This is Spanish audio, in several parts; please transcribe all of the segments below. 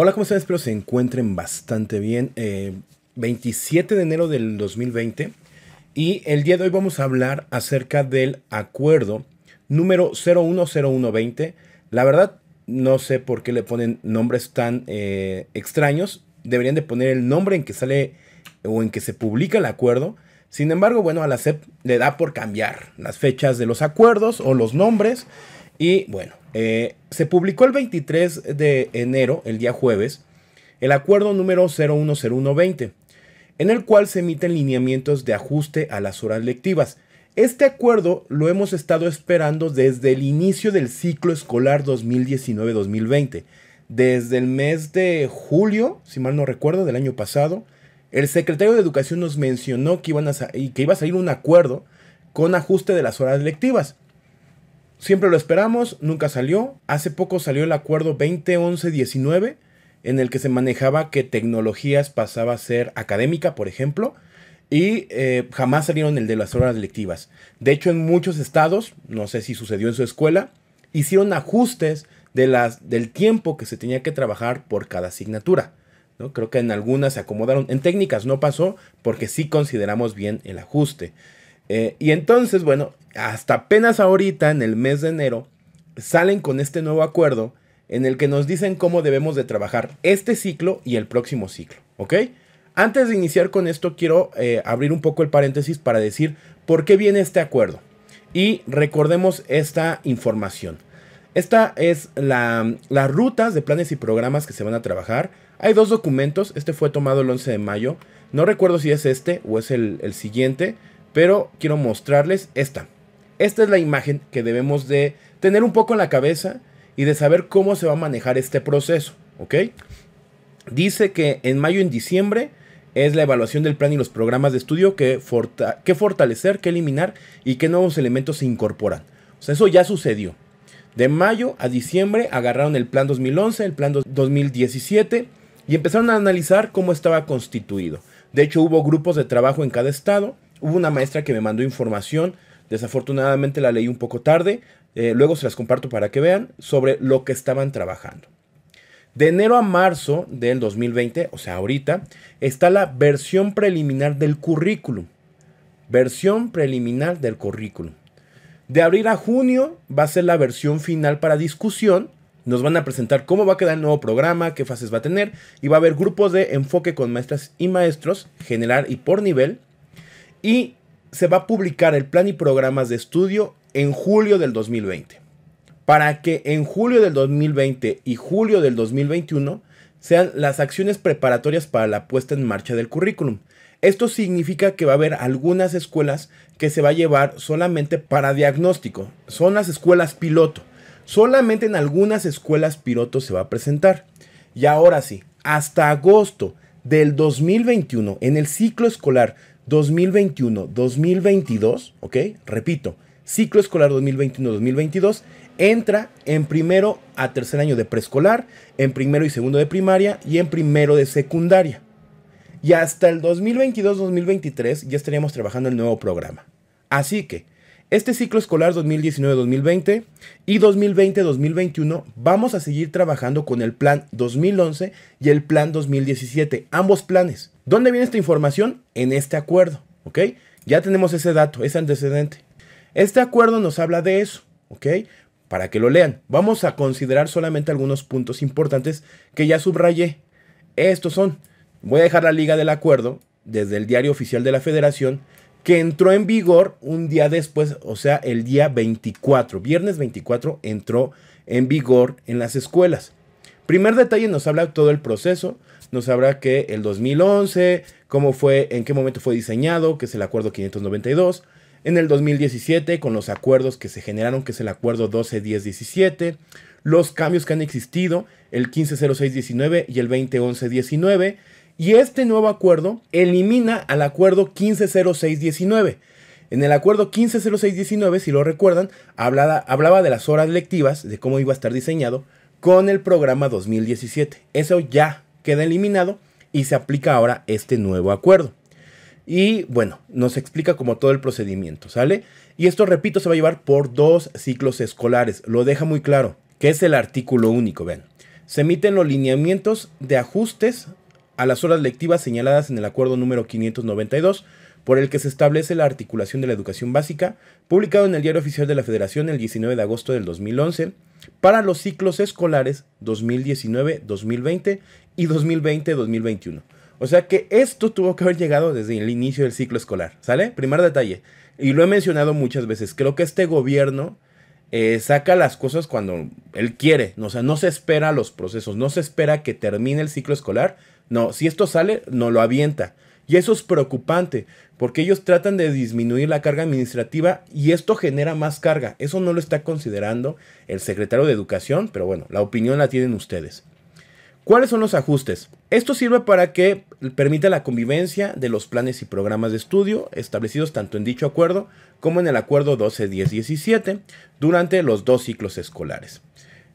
Hola, ¿cómo están? Espero se encuentren bastante bien. 27 eh, de enero del 2020 y el día de hoy vamos a hablar acerca del acuerdo número 010120. La verdad, no sé por qué le ponen nombres tan eh, extraños. Deberían de poner el nombre en que sale o en que se publica el acuerdo. Sin embargo, bueno, a la CEP le da por cambiar las fechas de los acuerdos o los nombres. Y bueno, eh, se publicó el 23 de enero, el día jueves, el acuerdo número 010120, en el cual se emiten lineamientos de ajuste a las horas lectivas. Este acuerdo lo hemos estado esperando desde el inicio del ciclo escolar 2019-2020. Desde el mes de julio, si mal no recuerdo, del año pasado, el secretario de Educación nos mencionó que, iban que iba a salir un acuerdo con ajuste de las horas lectivas. Siempre lo esperamos, nunca salió. Hace poco salió el acuerdo 2011-19 en el que se manejaba que tecnologías pasaba a ser académica, por ejemplo, y eh, jamás salieron el de las horas lectivas. De hecho, en muchos estados, no sé si sucedió en su escuela, hicieron ajustes de las, del tiempo que se tenía que trabajar por cada asignatura. ¿no? Creo que en algunas se acomodaron. En técnicas no pasó porque sí consideramos bien el ajuste. Eh, y entonces, bueno, hasta apenas ahorita, en el mes de enero, salen con este nuevo acuerdo en el que nos dicen cómo debemos de trabajar este ciclo y el próximo ciclo, ¿ok? Antes de iniciar con esto, quiero eh, abrir un poco el paréntesis para decir por qué viene este acuerdo. Y recordemos esta información. Esta es la, las rutas de planes y programas que se van a trabajar. Hay dos documentos, este fue tomado el 11 de mayo. No recuerdo si es este o es el siguiente, pero quiero mostrarles esta. Esta es la imagen que debemos de tener un poco en la cabeza y de saber cómo se va a manejar este proceso, ¿ok? Dice que en mayo y en diciembre es la evaluación del plan y los programas de estudio que, que fortalecer, que eliminar y qué nuevos elementos se incorporan. O sea, eso ya sucedió. De mayo a diciembre agarraron el plan 2011, el plan 2017 y empezaron a analizar cómo estaba constituido. De hecho, hubo grupos de trabajo en cada estado. Hubo una maestra que me mandó información Desafortunadamente la leí un poco tarde, eh, luego se las comparto para que vean sobre lo que estaban trabajando. De enero a marzo del 2020, o sea, ahorita, está la versión preliminar del currículum. Versión preliminar del currículum. De abril a junio va a ser la versión final para discusión. Nos van a presentar cómo va a quedar el nuevo programa, qué fases va a tener y va a haber grupos de enfoque con maestras y maestros, general y por nivel. Y se va a publicar el plan y programas de estudio en julio del 2020, para que en julio del 2020 y julio del 2021 sean las acciones preparatorias para la puesta en marcha del currículum. Esto significa que va a haber algunas escuelas que se va a llevar solamente para diagnóstico. Son las escuelas piloto. Solamente en algunas escuelas piloto se va a presentar. Y ahora sí, hasta agosto del 2021, en el ciclo escolar 2021-2022, ¿ok? Repito, ciclo escolar 2021-2022, entra en primero a tercer año de preescolar, en primero y segundo de primaria y en primero de secundaria. Y hasta el 2022-2023 ya estaríamos trabajando el nuevo programa. Así que, este ciclo escolar 2019-2020 y 2020-2021 vamos a seguir trabajando con el plan 2011 y el plan 2017, ambos planes. ¿Dónde viene esta información? En este acuerdo, ¿ok? Ya tenemos ese dato, ese antecedente. Este acuerdo nos habla de eso, ¿ok? Para que lo lean. Vamos a considerar solamente algunos puntos importantes que ya subrayé. Estos son, voy a dejar la liga del acuerdo desde el diario oficial de la federación, que entró en vigor un día después, o sea, el día 24, viernes 24 entró en vigor en las escuelas. Primer detalle nos habla todo el proceso, nos habrá que el 2011, cómo fue, en qué momento fue diseñado, que es el acuerdo 592, en el 2017 con los acuerdos que se generaron, que es el acuerdo 12 10 los cambios que han existido, el 150619 y el 2011 y este nuevo acuerdo elimina al acuerdo 150619. En el acuerdo 150619, si lo recuerdan, hablaba de las horas lectivas, de cómo iba a estar diseñado, con el programa 2017. Eso ya queda eliminado y se aplica ahora este nuevo acuerdo. Y bueno, nos explica como todo el procedimiento, ¿sale? Y esto, repito, se va a llevar por dos ciclos escolares. Lo deja muy claro, que es el artículo único, vean. Se emiten los lineamientos de ajustes a las horas lectivas señaladas en el acuerdo número 592 por el que se establece la articulación de la educación básica, publicado en el Diario Oficial de la Federación el 19 de agosto del 2011, para los ciclos escolares 2019-2020 y 2020-2021. O sea que esto tuvo que haber llegado desde el inicio del ciclo escolar, ¿sale? Primer detalle. Y lo he mencionado muchas veces, creo que este gobierno eh, saca las cosas cuando él quiere, o sea, no se espera los procesos, no se espera que termine el ciclo escolar, no, si esto sale, no lo avienta. Y eso es preocupante, porque ellos tratan de disminuir la carga administrativa y esto genera más carga. Eso no lo está considerando el secretario de Educación, pero bueno, la opinión la tienen ustedes. ¿Cuáles son los ajustes? Esto sirve para que permita la convivencia de los planes y programas de estudio establecidos tanto en dicho acuerdo como en el acuerdo 12 17 durante los dos ciclos escolares.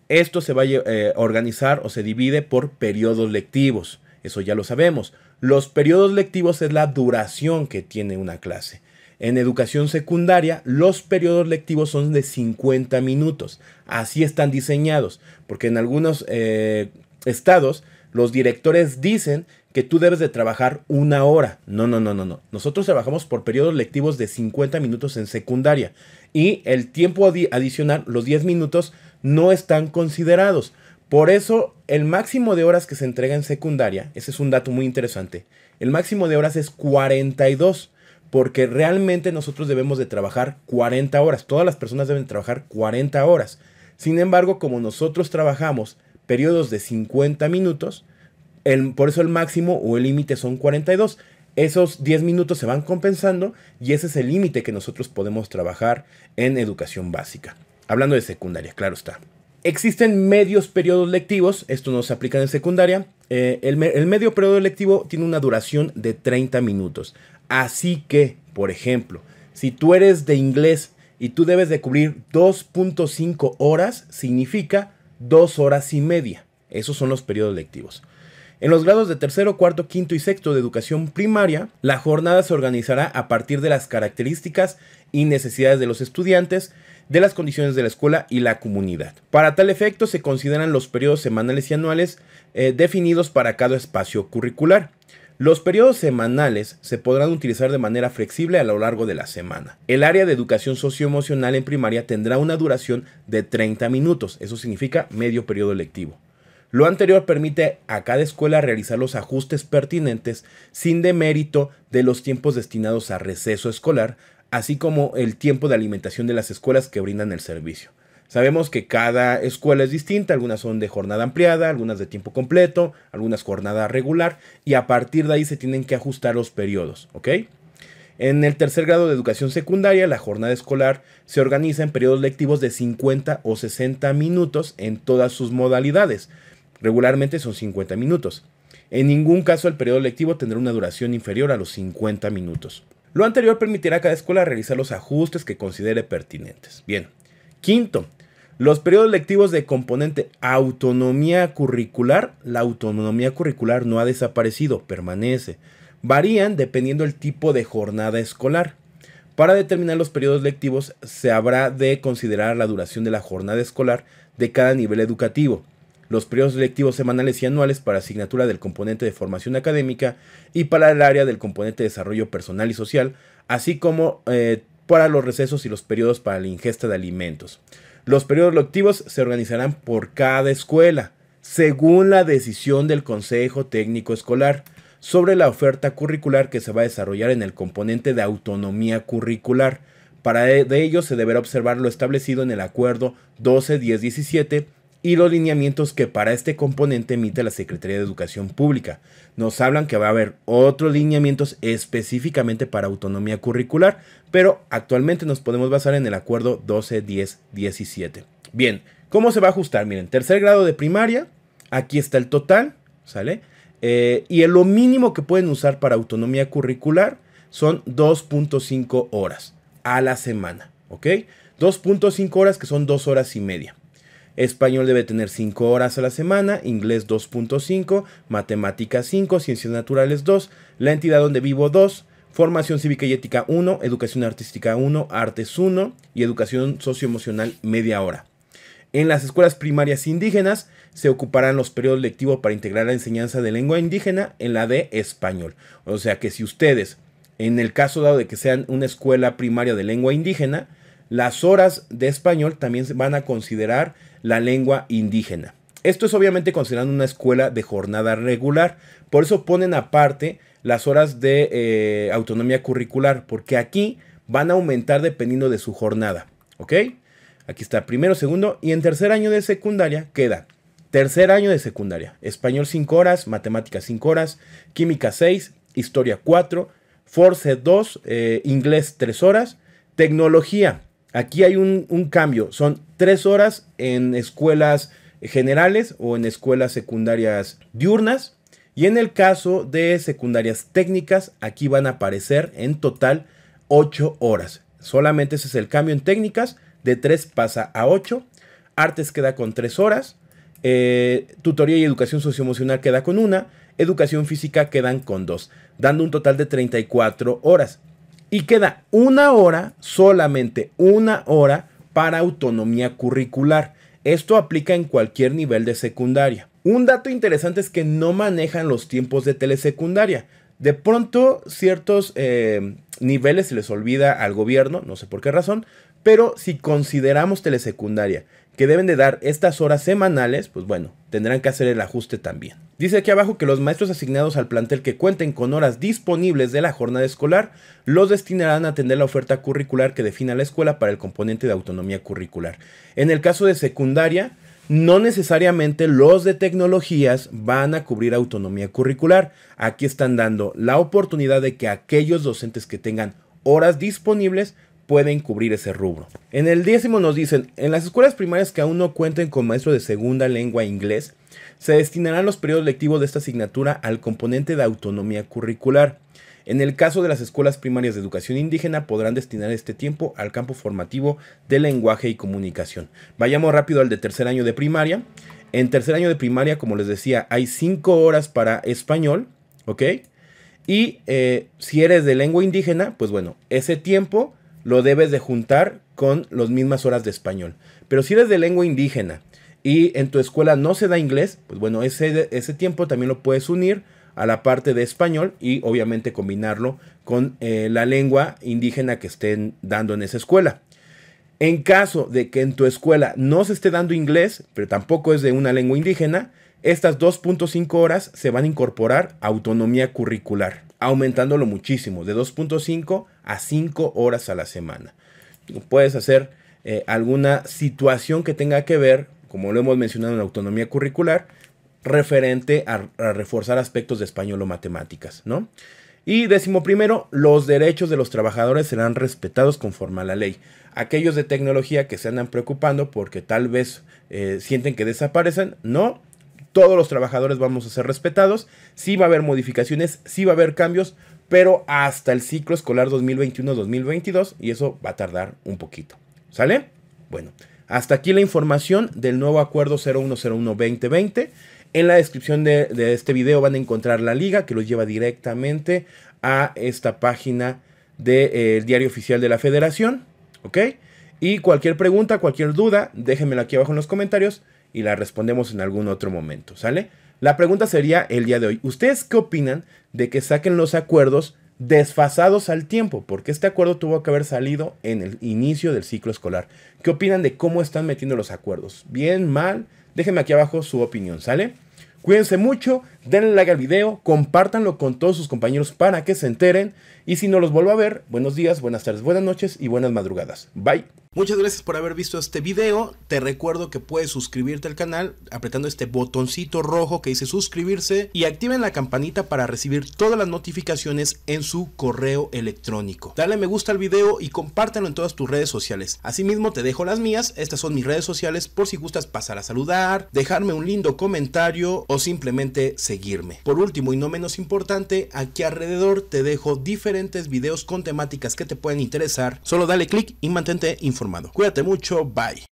Esto se va a eh, organizar o se divide por periodos lectivos. Eso ya lo sabemos. Los periodos lectivos es la duración que tiene una clase. En educación secundaria, los periodos lectivos son de 50 minutos. Así están diseñados, porque en algunos eh, estados los directores dicen que tú debes de trabajar una hora. No, no, no, no, no. Nosotros trabajamos por periodos lectivos de 50 minutos en secundaria y el tiempo adicional, los 10 minutos, no están considerados. Por eso, el máximo de horas que se entrega en secundaria, ese es un dato muy interesante, el máximo de horas es 42, porque realmente nosotros debemos de trabajar 40 horas, todas las personas deben trabajar 40 horas. Sin embargo, como nosotros trabajamos periodos de 50 minutos, por eso el máximo o el límite son 42. Esos 10 minutos se van compensando y ese es el límite que nosotros podemos trabajar en educación básica. Hablando de secundaria, claro está. Existen medios periodos lectivos, esto no se aplica en secundaria. Eh, el, medio periodo lectivo tiene una duración de 30 minutos. Así que, por ejemplo, si tú eres de inglés y tú debes de cubrir 2.5 horas, significa 2 horas y media. Esos son los periodos lectivos. En los grados de tercero, cuarto, quinto y sexto de educación primaria, la jornada se organizará a partir de las características y necesidades de los estudiantes, de las condiciones de la escuela y la comunidad. Para tal efecto se consideran los periodos semanales y anuales eh, definidos para cada espacio curricular. Los periodos semanales se podrán utilizar de manera flexible a lo largo de la semana. El área de educación socioemocional en primaria tendrá una duración de 30 minutos, eso significa medio periodo lectivo. Lo anterior permite a cada escuela realizar los ajustes pertinentes sin demérito de los tiempos destinados a receso escolar, así como el tiempo de alimentación de las escuelas que brindan el servicio. Sabemos que cada escuela es distinta, algunas son de jornada ampliada, algunas de tiempo completo, algunas jornada regular, y a partir de ahí se tienen que ajustar los periodos, ¿ok? En el tercer grado de educación secundaria, la jornada escolar se organiza en periodos lectivos de 50 o 60 minutos en todas sus modalidades. Regularmente son 50 minutos. En ningún caso el periodo lectivo tendrá una duración inferior a los 50 minutos. Lo anterior permitirá a cada escuela realizar los ajustes que considere pertinentes. Bien. Quinto, los periodos lectivos de componente autonomía curricular. La autonomía curricular no ha desaparecido, permanece. Varían dependiendo del tipo de jornada escolar. Para determinar los periodos lectivos se habrá de considerar la duración de la jornada escolar de cada nivel educativo los periodos lectivos semanales y anuales para asignatura del componente de formación académica y para el área del componente de desarrollo personal y social, así como eh, para los recesos y los periodos para la ingesta de alimentos. Los periodos lectivos se organizarán por cada escuela, según la decisión del Consejo Técnico Escolar, sobre la oferta curricular que se va a desarrollar en el componente de autonomía curricular. Para eh, de ello se deberá observar lo establecido en el Acuerdo 12.10.17 y los lineamientos que para este componente emite la Secretaría de Educación Pública. Nos hablan que va a haber otros lineamientos específicamente para autonomía curricular, pero actualmente nos podemos basar en el acuerdo 12-10-17. Bien, ¿cómo se va a ajustar? Miren, tercer grado de primaria, aquí está el total, ¿sale? Eh, y lo mínimo que pueden usar para autonomía curricular son 2.5 horas a la semana, ¿ok? 2.5 horas que son 2 horas y media. Español debe tener 5 horas a la semana, inglés 2.5, matemáticas 5, ciencias naturales 2, la entidad donde vivo 2, formación cívica y ética 1, educación artística 1, artes 1 y educación socioemocional media hora. En las escuelas primarias indígenas se ocuparán los periodos lectivos para integrar la enseñanza de lengua indígena en la de español. O sea que si ustedes, en el caso dado de que sean una escuela primaria de lengua indígena, las horas de español también van a considerar la lengua indígena. Esto es obviamente considerando una escuela de jornada regular, por eso ponen aparte las horas de eh, autonomía curricular, porque aquí van a aumentar dependiendo de su jornada, ¿ok? Aquí está primero, segundo y en tercer año de secundaria queda tercer año de secundaria, español 5 horas, matemáticas 5 horas, química 6, historia 4, force 2, eh, inglés 3 horas, tecnología Aquí hay un, cambio, son tres horas en escuelas generales o en escuelas secundarias diurnas. Y en el caso de secundarias técnicas, aquí van a aparecer en total ocho horas. Solamente ese es el cambio en técnicas, de tres pasa a ocho. Artes queda con tres horas. Eh, tutoría y educación socioemocional queda con una. Educación física quedan con dos, dando un total de 34 horas. Y queda una hora, solamente una hora, para autonomía curricular. Esto aplica en cualquier nivel de secundaria. Un dato interesante es que no manejan los tiempos de telesecundaria. De pronto ciertos eh, niveles se les olvida al gobierno, no sé por qué razón, pero si consideramos telesecundaria que deben de dar estas horas semanales, pues bueno, tendrán que hacer el ajuste también. Dice aquí abajo que los maestros asignados al plantel que cuenten con horas disponibles de la jornada escolar los destinarán a atender la oferta curricular que defina la escuela para el componente de autonomía curricular. En el caso de secundaria, no necesariamente los de tecnologías van a cubrir autonomía curricular. Aquí están dando la oportunidad de que aquellos docentes que tengan horas disponibles pueden cubrir ese rubro. En el décimo nos dicen, en las escuelas primarias que aún no cuenten con maestro de segunda lengua inglés, se destinarán los periodos lectivos de esta asignatura al componente de autonomía curricular. En el caso de las escuelas primarias de educación indígena podrán destinar este tiempo al campo formativo de lenguaje y comunicación. Vayamos rápido al de tercer año de primaria. En tercer año de primaria, como les decía, hay cinco horas para español, ¿ok? Y eh, si eres de lengua indígena, pues bueno, ese tiempo lo debes de juntar con las mismas horas de español. Pero si eres de lengua indígena y en tu escuela no se da inglés, pues bueno, ese, ese tiempo también lo puedes unir a la parte de español y obviamente combinarlo con eh, la lengua indígena que estén dando en esa escuela. En caso de que en tu escuela no se esté dando inglés, pero tampoco es de una lengua indígena, estas 2.5 horas se van a incorporar a autonomía curricular aumentándolo muchísimo, de 2.5 a 5 horas a la semana. Puedes hacer eh, alguna situación que tenga que ver, como lo hemos mencionado en la autonomía curricular, referente a, reforzar aspectos de español o matemáticas, ¿no? Y décimo primero, los derechos de los trabajadores serán respetados conforme a la ley. Aquellos de tecnología que se andan preocupando porque tal vez eh, sienten que desaparecen, no, todos los trabajadores vamos a ser respetados, sí va a haber modificaciones, sí va a haber cambios, pero hasta el ciclo escolar 2021-2022 y eso va a tardar un poquito. ¿Sale? Bueno, hasta aquí la información del nuevo acuerdo 0101-2020. En la descripción de, este video van a encontrar la liga que los lleva directamente a esta página del eh, diario oficial de la federación. ¿Ok? Y cualquier pregunta, cualquier duda, déjenmela aquí abajo en los comentarios y la respondemos en algún otro momento, ¿sale? La pregunta sería el día de hoy, ¿ustedes qué opinan de que saquen los acuerdos desfasados al tiempo? Porque este acuerdo tuvo que haber salido en el inicio del ciclo escolar. ¿Qué opinan de cómo están metiendo los acuerdos? ¿Bien, mal? Déjenme aquí abajo su opinión, ¿sale? Cuídense mucho denle like al video, compártanlo con todos sus compañeros para que se enteren. Y si no los vuelvo a ver, buenos días, buenas tardes, buenas noches y buenas madrugadas. Bye. Muchas gracias por haber visto este video. Te recuerdo que puedes suscribirte al canal apretando este botoncito rojo que dice suscribirse y activen la campanita para recibir todas las notificaciones en su correo electrónico. Dale me gusta al video y compártelo en todas tus redes sociales. Asimismo te dejo las mías, estas son mis redes sociales por si gustas pasar a saludar, dejarme un lindo comentario o simplemente seguir por último y no menos importante, aquí alrededor te dejo diferentes videos con temáticas que te pueden interesar. Solo dale click y mantente informado. Cuídate mucho, bye.